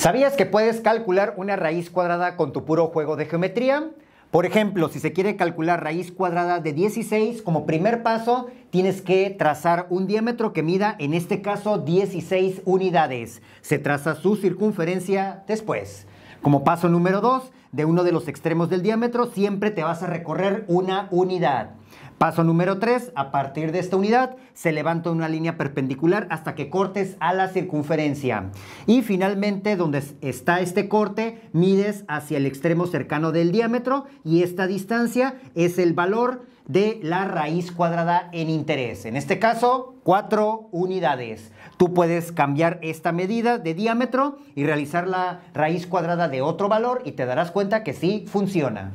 ¿Sabías que puedes calcular una raíz cuadrada con tu puro juego de geometría? Por ejemplo, si se quiere calcular raíz cuadrada de 16, como primer paso tienes que trazar un diámetro que mida, en este caso, 16 unidades. Se traza su circunferencia después. Como paso número 2, de uno de los extremos del diámetro siempre te vas a recorrer una unidad. Paso número 3, a partir de esta unidad se levanta una línea perpendicular hasta que cortes a la circunferencia. Y finalmente, donde está este corte, mides hacia el extremo cercano del diámetro y esta distancia es el valor de la raíz cuadrada en interés. En este caso, 4 unidades. Tú puedes cambiar esta medida de diámetro y realizar la raíz cuadrada de otro valor y te darás cuenta que sí funciona.